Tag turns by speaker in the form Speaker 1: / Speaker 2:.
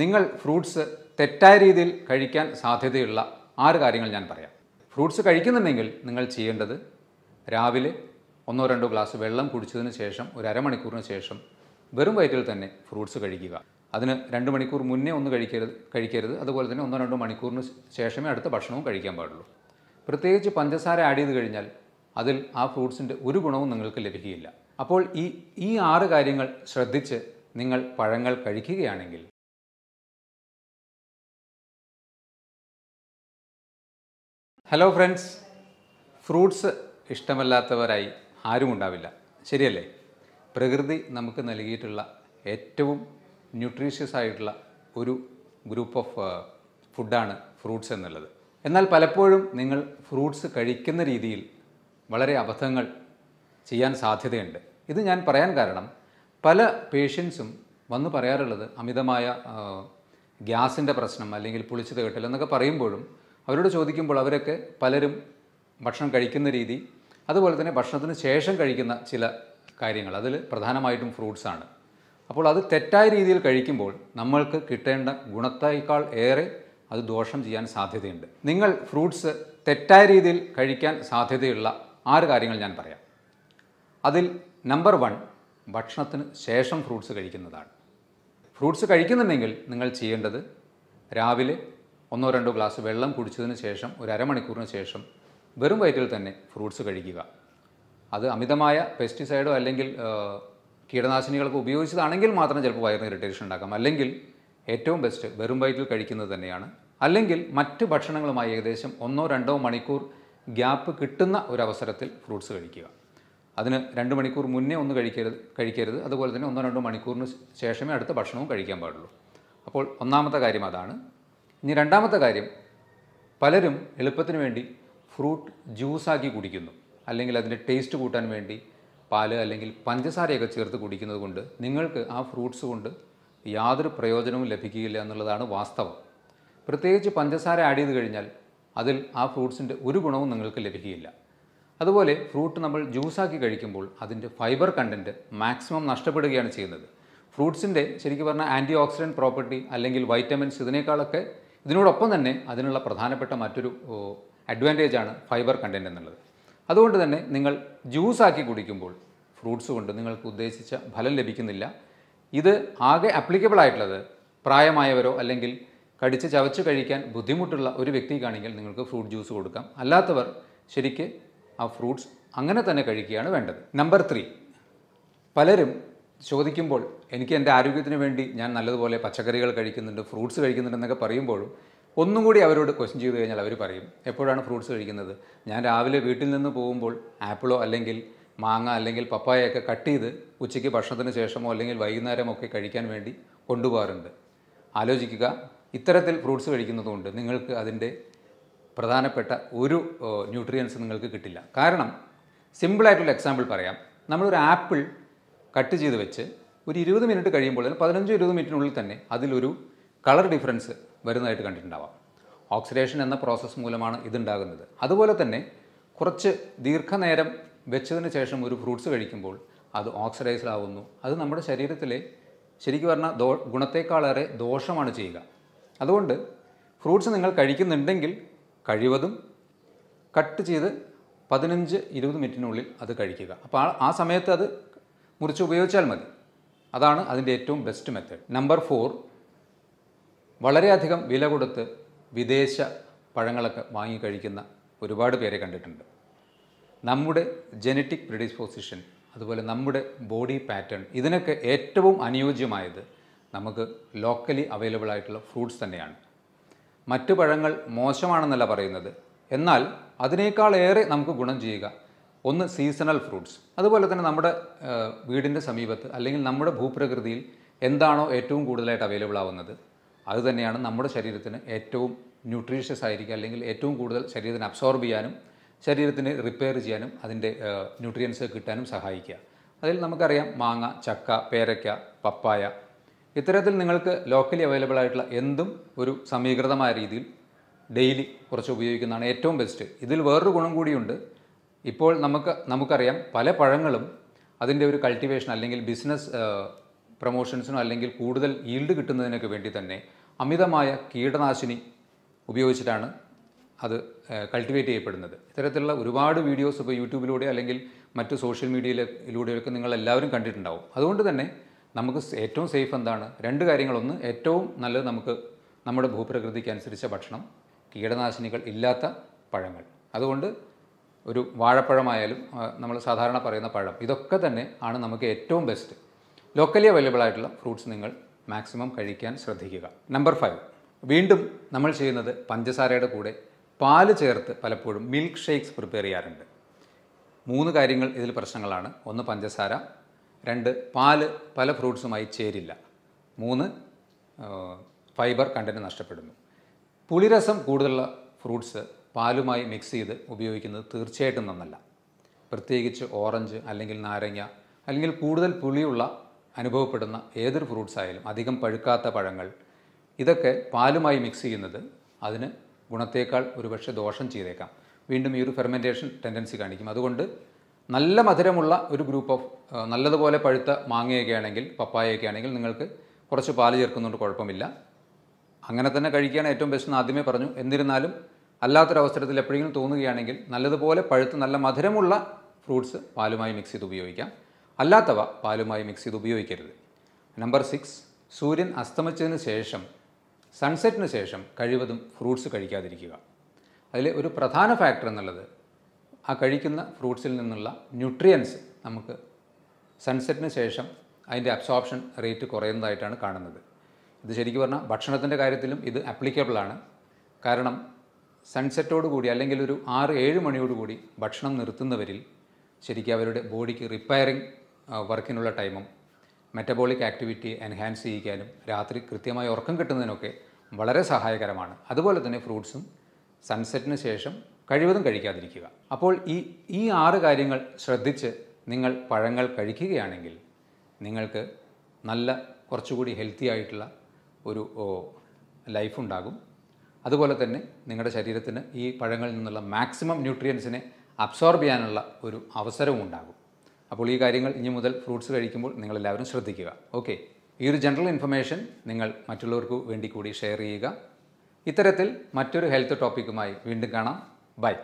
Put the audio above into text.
Speaker 1: നിങ്ങൾ ഫ്രൂട്ട്സ് തെറ്റായ രീതിയിൽ കഴിക്കാൻ സാധ്യതയുള്ള ആറ് കാര്യങ്ങൾ ഞാൻ പറയാം ഫ്രൂട്ട്സ് കഴിക്കുന്നുണ്ടെങ്കിൽ നിങ്ങൾ ചെയ്യേണ്ടത് രാവിലെ ഒന്നോ രണ്ടോ ഗ്ലാസ് വെള്ളം കുടിച്ചതിന് ശേഷം ഒരു അരമണിക്കൂറിന് ശേഷം വെറും വയറ്റിൽ തന്നെ ഫ്രൂട്ട്സ് കഴിക്കുക അതിന് രണ്ട് മണിക്കൂർ മുന്നേ ഒന്ന് കഴിക്കരുത് കഴിക്കരുത് അതുപോലെ തന്നെ ഒന്നോ രണ്ടോ മണിക്കൂറിന് ശേഷമേ അടുത്ത ഭക്ഷണവും കഴിക്കാൻ പാടുള്ളൂ പ്രത്യേകിച്ച് പഞ്ചസാര ആഡ് ചെയ്ത് കഴിഞ്ഞാൽ അതിൽ ആ ഫ്രൂട്ട്സിൻ്റെ ഒരു ഗുണവും നിങ്ങൾക്ക് ലഭിക്കുകയില്ല അപ്പോൾ ഈ ഈ ആറ് കാര്യങ്ങൾ ശ്രദ്ധിച്ച് നിങ്ങൾ പഴങ്ങൾ കഴിക്കുകയാണെങ്കിൽ ഹലോ ഫ്രണ്ട്സ് ഫ്രൂട്ട്സ് ഇഷ്ടമല്ലാത്തവരായി ആരും ഉണ്ടാവില്ല ശരിയല്ലേ പ്രകൃതി നമുക്ക് നൽകിയിട്ടുള്ള ഏറ്റവും ന്യൂട്രീഷ്യസ് ആയിട്ടുള്ള ഒരു ഗ്രൂപ്പ് ഓഫ് ഫുഡാണ് ഫ്രൂട്ട്സ് എന്നുള്ളത് എന്നാൽ പലപ്പോഴും നിങ്ങൾ ഫ്രൂട്ട്സ് കഴിക്കുന്ന രീതിയിൽ വളരെ അബദ്ധങ്ങൾ ചെയ്യാൻ സാധ്യതയുണ്ട് ഇത് ഞാൻ പറയാൻ കാരണം പല പേഷ്യൻസും വന്ന് പറയാറുള്ളത് അമിതമായ uh, ഗ്യാസിൻ്റെ പ്രശ്നം അല്ലെങ്കിൽ പുളിച്ചത് കെട്ടൽ എന്നൊക്കെ പറയുമ്പോഴും അവരോട് ചോദിക്കുമ്പോൾ അവരൊക്കെ പലരും ഭക്ഷണം കഴിക്കുന്ന രീതി അതുപോലെ തന്നെ ഭക്ഷണത്തിന് ശേഷം കഴിക്കുന്ന ചില കാര്യങ്ങൾ അതിൽ പ്രധാനമായിട്ടും ഫ്രൂട്ട്സാണ് അപ്പോൾ അത് തെറ്റായ രീതിയിൽ കഴിക്കുമ്പോൾ നമ്മൾക്ക് കിട്ടേണ്ട ഗുണത്തേക്കാൾ ഏറെ അത് ദോഷം ചെയ്യാൻ സാധ്യതയുണ്ട് നിങ്ങൾ ഫ്രൂട്ട്സ് തെറ്റായ രീതിയിൽ കഴിക്കാൻ സാധ്യതയുള്ള ആറ് കാര്യങ്ങൾ ഞാൻ പറയാം അതിൽ നമ്പർ വൺ ഭക്ഷണത്തിന് ശേഷം ഫ്രൂട്ട്സ് കഴിക്കുന്നതാണ് ഫ്രൂട്ട്സ് കഴിക്കുന്നുണ്ടെങ്കിൽ നിങ്ങൾ ചെയ്യേണ്ടത് രാവിലെ ഒന്നോ രണ്ടോ ഗ്ലാസ് വെള്ളം കുടിച്ചതിന് ശേഷം ഒരു അരമണിക്കൂറിന് ശേഷം വെറും വയറ്റിൽ തന്നെ ഫ്രൂട്ട്സ് കഴിക്കുക അത് അമിതമായ പെസ്റ്റിസൈഡോ അല്ലെങ്കിൽ കീടനാശിനികളൊക്കെ ഉപയോഗിച്ചതാണെങ്കിൽ മാത്രം ചിലപ്പോൾ വയറിന് ഇറിറ്റേഷൻ ഉണ്ടാക്കാം അല്ലെങ്കിൽ ഏറ്റവും ബെസ്റ്റ് വെറും വയറ്റിൽ കഴിക്കുന്നത് തന്നെയാണ് അല്ലെങ്കിൽ മറ്റ് ഭക്ഷണങ്ങളുമായി ഏകദേശം ഒന്നോ രണ്ടോ മണിക്കൂർ ഗ്യാപ്പ് കിട്ടുന്ന ഒരു അവസരത്തിൽ ഫ്രൂട്ട്സ് കഴിക്കുക അതിന് രണ്ട് മണിക്കൂർ മുന്നേ ഒന്ന് കഴിക്കരുത് കഴിക്കരുത് അതുപോലെ തന്നെ ഒന്നോ രണ്ടോ മണിക്കൂറിന് ശേഷമേ അടുത്ത ഭക്ഷണവും കഴിക്കാൻ പാടുള്ളൂ അപ്പോൾ ഒന്നാമത്തെ കാര്യം അതാണ് ഇനി രണ്ടാമത്തെ കാര്യം പലരും എളുപ്പത്തിന് വേണ്ടി ഫ്രൂട്ട് ജ്യൂസാക്കി കുടിക്കുന്നു അല്ലെങ്കിൽ അതിൻ്റെ ടേസ്റ്റ് കൂട്ടാൻ വേണ്ടി പാല് അല്ലെങ്കിൽ പഞ്ചസാരയൊക്കെ ചേർത്ത് കുടിക്കുന്നത് കൊണ്ട് നിങ്ങൾക്ക് ആ ഫ്രൂട്ട്സ് കൊണ്ട് യാതൊരു പ്രയോജനവും ലഭിക്കുകയില്ല എന്നുള്ളതാണ് വാസ്തവം പ്രത്യേകിച്ച് പഞ്ചസാര ആഡ് ചെയ്ത് കഴിഞ്ഞാൽ അതിൽ ആ ഫ്രൂട്ട്സിൻ്റെ ഒരു ഗുണവും നിങ്ങൾക്ക് ലഭിക്കുകയില്ല അതുപോലെ ഫ്രൂട്ട് നമ്മൾ ജ്യൂസാക്കി കഴിക്കുമ്പോൾ അതിൻ്റെ ഫൈബർ കണ്ടൻറ്റ് മാക്സിമം നഷ്ടപ്പെടുകയാണ് ചെയ്യുന്നത് ഫ്രൂട്ട്സിൻ്റെ ശരിക്കും പറഞ്ഞാൽ ആൻറ്റി ഓക്സിഡൻറ്റ് പ്രോപ്പർട്ടി അല്ലെങ്കിൽ വൈറ്റമിൻസ് ഇതിനേക്കാളൊക്കെ ഇതിനോടൊപ്പം തന്നെ അതിനുള്ള പ്രധാനപ്പെട്ട മറ്റൊരു അഡ്വാൻറ്റേജാണ് ഫൈബർ കണ്ടൻറ് എന്നുള്ളത് അതുകൊണ്ട് തന്നെ നിങ്ങൾ ജ്യൂസാക്കി കുടിക്കുമ്പോൾ ഫ്രൂട്ട്സ് കൊണ്ട് നിങ്ങൾക്ക് ഉദ്ദേശിച്ച ഫലം ലഭിക്കുന്നില്ല ഇത് ആകെ അപ്ലിക്കബിൾ ആയിട്ടുള്ളത് പ്രായമായവരോ അല്ലെങ്കിൽ കടിച്ച് ചവച്ച് കഴിക്കാൻ ബുദ്ധിമുട്ടുള്ള ഒരു വ്യക്തിക്കാണെങ്കിൽ നിങ്ങൾക്ക് ഫ്രൂട്ട് ജ്യൂസ് കൊടുക്കാം അല്ലാത്തവർ ശരിക്ക് ആ ഫ്രൂട്ട്സ് അങ്ങനെ തന്നെ കഴിക്കുകയാണ് വേണ്ടത് നമ്പർ ത്രീ പലരും ചോദിക്കുമ്പോൾ എനിക്ക് എൻ്റെ ആരോഗ്യത്തിന് വേണ്ടി ഞാൻ നല്ലതുപോലെ പച്ചക്കറികൾ കഴിക്കുന്നുണ്ട് ഫ്രൂട്ട്സ് കഴിക്കുന്നുണ്ട് എന്നൊക്കെ പറയുമ്പോഴും ഒന്നും കൂടി അവരോട് ക്വസ്റ്റ്യൻ ചെയ്ത് കഴിഞ്ഞാൽ അവർ പറയും എപ്പോഴാണ് ഫ്രൂട്ട്സ് കഴിക്കുന്നത് ഞാൻ രാവിലെ വീട്ടിൽ നിന്ന് പോകുമ്പോൾ ആപ്പിളോ അല്ലെങ്കിൽ മാങ്ങ അല്ലെങ്കിൽ പപ്പായയൊക്കെ കട്ട് ചെയ്ത് ഉച്ചയ്ക്ക് ഭക്ഷണത്തിന് ശേഷമോ അല്ലെങ്കിൽ വൈകുന്നേരമൊക്കെ കഴിക്കാൻ വേണ്ടി കൊണ്ടുപോകാറുണ്ട് ആലോചിക്കുക ഇത്തരത്തിൽ ഫ്രൂട്ട്സ് കഴിക്കുന്നതുകൊണ്ട് നിങ്ങൾക്ക് അതിൻ്റെ പ്രധാനപ്പെട്ട ഒരു ന്യൂട്രിയൻസ് നിങ്ങൾക്ക് കിട്ടില്ല കാരണം സിമ്പിളായിട്ടുള്ള എക്സാമ്പിൾ പറയാം നമ്മളൊരു ആപ്പിൾ കട്ട് ചെയ്ത് വെച്ച് ഒരു ഇരുപത് മിനിറ്റ് കഴിയുമ്പോൾ തന്നെ പതിനഞ്ചോ ഇരുപത് മിനിറ്റിനുള്ളിൽ തന്നെ അതിലൊരു കളർ ഡിഫറൻസ് വരുന്നതായിട്ട് കണ്ടിട്ടുണ്ടാവാം ഓക്സിഡേഷൻ എന്ന പ്രോസസ്സ് മൂലമാണ് ഇതുണ്ടാകുന്നത് അതുപോലെ തന്നെ കുറച്ച് ദീർഘനേരം വെച്ചതിന് ശേഷം ഒരു ഫ്രൂട്ട്സ് കഴിക്കുമ്പോൾ അത് ഓക്സിഡൈസ്ഡ് ആവുന്നു അത് നമ്മുടെ ശരീരത്തിലെ ശരിക്കും പറഞ്ഞാൽ ദോ ഗുണത്തേക്കാളേറെ ദോഷമാണ് ചെയ്യുക അതുകൊണ്ട് ഫ്രൂട്ട്സ് നിങ്ങൾ കഴിക്കുന്നുണ്ടെങ്കിൽ കഴിവതും കട്ട് ചെയ്ത് പതിനഞ്ച് ഇരുപത് മിനിറ്റിനുള്ളിൽ അത് കഴിക്കുക അപ്പോൾ ആ സമയത്ത് അത് മുറിച്ച് ഉപയോഗിച്ചാൽ മതി അതാണ് അതിൻ്റെ ഏറ്റവും ബെസ്റ്റ് മെത്തേഡ് നമ്പർ ഫോർ വളരെയധികം വില കൊടുത്ത് വിദേശ പഴങ്ങളൊക്കെ വാങ്ങിക്കഴിക്കുന്ന ഒരുപാട് പേരെ കണ്ടിട്ടുണ്ട് നമ്മുടെ ജനറ്റിക് പ്രിഡിസ്പോസിഷൻ അതുപോലെ നമ്മുടെ ബോഡി പാറ്റേൺ ഇതിനൊക്കെ ഏറ്റവും അനുയോജ്യമായത് നമുക്ക് ലോക്കലി അവൈലബിൾ ആയിട്ടുള്ള ഫ്രൂട്ട്സ് തന്നെയാണ് മറ്റു പഴങ്ങൾ മോശമാണെന്നല്ല പറയുന്നത് എന്നാൽ അതിനേക്കാൾ ഏറെ നമുക്ക് ഗുണം ചെയ്യുക ഒന്ന് സീസണൽ ഫ്രൂട്ട്സ് അതുപോലെ തന്നെ നമ്മുടെ വീടിൻ്റെ സമീപത്ത് അല്ലെങ്കിൽ നമ്മുടെ ഭൂപ്രകൃതിയിൽ എന്താണോ ഏറ്റവും കൂടുതലായിട്ട് അവൈലബിൾ ആവുന്നത് അതുതന്നെയാണ് നമ്മുടെ ശരീരത്തിന് ഏറ്റവും ന്യൂട്രീഷ്യസ് ആയിരിക്കുക അല്ലെങ്കിൽ ഏറ്റവും കൂടുതൽ ശരീരത്തിന് അബ്സോർബ് ചെയ്യാനും ശരീരത്തിന് റിപ്പയർ ചെയ്യാനും അതിൻ്റെ ന്യൂട്രിയൻസ് കിട്ടാനും സഹായിക്കുക അതിൽ നമുക്കറിയാം മാങ്ങ ചക്ക പേരയ്ക്ക പപ്പായ ഇത്തരത്തിൽ നിങ്ങൾക്ക് ലോക്കലി അവൈലബിൾ ആയിട്ടുള്ള എന്തും ഒരു സമീകൃതമായ രീതിയിൽ ഡെയിലി കുറച്ച് ഉപയോഗിക്കുന്നതാണ് ഏറ്റവും ബെസ്റ്റ് ഇതിൽ വേറൊരു ഗുണം കൂടിയുണ്ട് ഇപ്പോൾ നമുക്ക് നമുക്കറിയാം പല പഴങ്ങളും അതിൻ്റെ ഒരു കൾട്ടിവേഷൻ അല്ലെങ്കിൽ ബിസിനസ് പ്രൊമോഷൻസിനോ അല്ലെങ്കിൽ കൂടുതൽ ഈൽഡ് കിട്ടുന്നതിനൊക്കെ വേണ്ടി തന്നെ അമിതമായ കീടനാശിനി ഉപയോഗിച്ചിട്ടാണ് അത് കൾട്ടിവേറ്റ് ചെയ്യപ്പെടുന്നത് ഇത്തരത്തിലുള്ള ഒരുപാട് വീഡിയോസ് ഇപ്പോൾ യൂട്യൂബിലൂടെ അല്ലെങ്കിൽ മറ്റു സോഷ്യൽ മീഡിയയിലൂടെയൊക്കെ നിങ്ങൾ എല്ലാവരും കണ്ടിട്ടുണ്ടാവും അതുകൊണ്ട് തന്നെ നമുക്ക് ഏറ്റവും സേഫ് എന്താണ് രണ്ട് കാര്യങ്ങളൊന്ന് ഏറ്റവും നല്ലത് നമുക്ക് നമ്മുടെ ഭൂപ്രകൃതിക്ക് അനുസരിച്ച ഭക്ഷണം കീടനാശിനികൾ ഇല്ലാത്ത പഴങ്ങൾ അതുകൊണ്ട് ഒരു വാഴപ്പഴമായാലും നമ്മൾ സാധാരണ പറയുന്ന പഴം ഇതൊക്കെ തന്നെ ആണ് നമുക്ക് ഏറ്റവും ബെസ്റ്റ് ലോക്കലി അവൈലബിൾ ആയിട്ടുള്ള ഫ്രൂട്ട്സ് നിങ്ങൾ മാക്സിമം കഴിക്കാൻ ശ്രദ്ധിക്കുക നമ്പർ ഫൈവ് വീണ്ടും നമ്മൾ ചെയ്യുന്നത് പഞ്ചസാരയുടെ കൂടെ പാല് ചേർത്ത് പലപ്പോഴും മിൽക്ക് ഷേക്സ് പ്രിപ്പയർ ചെയ്യാറുണ്ട് മൂന്ന് കാര്യങ്ങൾ ഇതിൽ പ്രശ്നങ്ങളാണ് ഒന്ന് പഞ്ചസാര രണ്ട് പാല് പല ഫ്രൂട്ട്സുമായി ചേരില്ല മൂന്ന് ഫൈബർ കണ്ടന്റ് നഷ്ടപ്പെടുന്നു പുളിരസം കൂടുതലുള്ള ഫ്രൂട്ട്സ് പാലുമായി മിക്സ് ചെയ്ത് ഉപയോഗിക്കുന്നത് തീർച്ചയായിട്ടും നന്നല്ല പ്രത്യേകിച്ച് ഓറഞ്ച് അല്ലെങ്കിൽ നാരങ്ങ അല്ലെങ്കിൽ കൂടുതൽ പുളിയുള്ള അനുഭവപ്പെടുന്ന ഏതൊരു ഫ്രൂട്ട്സ് ആയാലും അധികം പഴുക്കാത്ത പഴങ്ങൾ ഇതൊക്കെ പാലുമായി മിക്സ് ചെയ്യുന്നത് അതിന് ഗുണത്തേക്കാൾ ഒരുപക്ഷെ ദോഷം ചെയ്തേക്കാം വീണ്ടും ഈ ഒരു ഫെർമെൻറ്റേഷൻ ടെൻഡൻസി കാണിക്കും അതുകൊണ്ട് നല്ല മധുരമുള്ള ഒരു ഗ്രൂപ്പ് ഓഫ് നല്ലതുപോലെ പഴുത്ത മാങ്ങയൊക്കെ ആണെങ്കിൽ പപ്പായൊക്കെ ആണെങ്കിൽ നിങ്ങൾക്ക് കുറച്ച് പാല് ചേർക്കുന്നുണ്ട് കുഴപ്പമില്ല അങ്ങനെ തന്നെ കഴിക്കുകയാണ് ഏറ്റവും ബെസ്റ്റ് എന്ന് ആദ്യമേ പറഞ്ഞു എന്നിരുന്നാലും അല്ലാത്തൊരവസരത്തിൽ എപ്പോഴെങ്കിലും തോന്നുകയാണെങ്കിൽ നല്ലതുപോലെ പഴുത്ത് നല്ല മധുരമുള്ള ഫ്രൂട്ട്സ് പാലുമായി മിക്സ് ചെയ്ത് ഉപയോഗിക്കാം അല്ലാത്തവ പാലുമായി മിക്സ് ചെയ്ത് ഉപയോഗിക്കരുത് നമ്പർ സിക്സ് സൂര്യൻ അസ്തമിച്ചതിന് ശേഷം സൺസെറ്റിന് ശേഷം കഴിവതും ഫ്രൂട്ട്സ് കഴിക്കാതിരിക്കുക അതിൽ ഒരു പ്രധാന ഫാക്ടർ എന്നുള്ളത് ആ കഴിക്കുന്ന ഫ്രൂട്ട്സിൽ നിന്നുള്ള ന്യൂട്രിയൻസ് നമുക്ക് സൺസെറ്റിന് ശേഷം അതിൻ്റെ അബ്സോർപ്ഷൻ റേറ്റ് കുറയുന്നതായിട്ടാണ് കാണുന്നത് ഇത് ശരിക്കും പറഞ്ഞാൽ ഭക്ഷണത്തിൻ്റെ കാര്യത്തിലും ഇത് ആപ്ലിക്കബിളാണ് കാരണം സൺസെറ്റോട് കൂടി അല്ലെങ്കിൽ ഒരു ആറ് ഏഴ് മണിയോട് കൂടി ഭക്ഷണം നിർത്തുന്നവരിൽ ശരിക്കും അവരുടെ ബോഡിക്ക് റിപ്പയറിങ് വർക്കിനുള്ള ടൈമും മെറ്റബോളിക് ആക്ടിവിറ്റി എൻഹാൻസ് ചെയ്യിക്കാനും രാത്രി കൃത്യമായി ഉറക്കം കിട്ടുന്നതിനൊക്കെ വളരെ സഹായകരമാണ് അതുപോലെ തന്നെ ഫ്രൂട്ട്സും സൺസെറ്റിന് ശേഷം കഴിവതും കഴിക്കാതിരിക്കുക അപ്പോൾ ഈ ഈ ആറ് കാര്യങ്ങൾ ശ്രദ്ധിച്ച് നിങ്ങൾ പഴങ്ങൾ കഴിക്കുകയാണെങ്കിൽ നിങ്ങൾക്ക് നല്ല കുറച്ചുകൂടി ഹെൽത്തി ആയിട്ടുള്ള ഒരു ലൈഫ് ഉണ്ടാകും അതുപോലെ തന്നെ നിങ്ങളുടെ ശരീരത്തിന് ഈ പഴങ്ങളിൽ നിന്നുള്ള മാക്സിമം ന്യൂട്രിയൻസിനെ അബ്സോർബ് ചെയ്യാനുള്ള ഒരു അവസരവും ഉണ്ടാകും അപ്പോൾ ഈ കാര്യങ്ങൾ ഇനി മുതൽ ഫ്രൂട്ട്സ് കഴിക്കുമ്പോൾ നിങ്ങളെല്ലാവരും ശ്രദ്ധിക്കുക ഓക്കെ ഈ ഒരു ജനറൽ ഇൻഫർമേഷൻ നിങ്ങൾ മറ്റുള്ളവർക്ക് വേണ്ടി കൂടി ഷെയർ ചെയ്യുക ഇത്തരത്തിൽ മറ്റൊരു ഹെൽത്ത് ടോപ്പിക്കുമായി വീണ്ടും കാണാം ബൈ